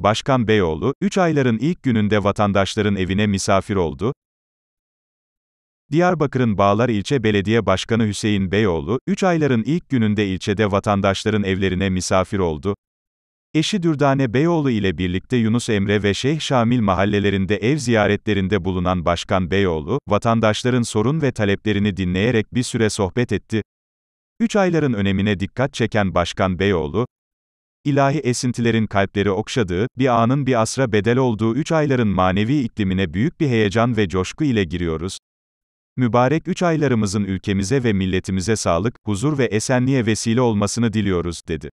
Başkan Beyoğlu, 3 ayların ilk gününde vatandaşların evine misafir oldu. Diyarbakır'ın Bağlar İlçe Belediye Başkanı Hüseyin Beyoğlu, 3 ayların ilk gününde ilçede vatandaşların evlerine misafir oldu. Eşi Dürdane Beyoğlu ile birlikte Yunus Emre ve Şeyh Şamil mahallelerinde ev ziyaretlerinde bulunan Başkan Beyoğlu, vatandaşların sorun ve taleplerini dinleyerek bir süre sohbet etti. 3 ayların önemine dikkat çeken Başkan Beyoğlu, İlahi esintilerin kalpleri okşadığı, bir anın bir asra bedel olduğu üç ayların manevi iklimine büyük bir heyecan ve coşku ile giriyoruz. Mübarek üç aylarımızın ülkemize ve milletimize sağlık, huzur ve esenliğe vesile olmasını diliyoruz, dedi.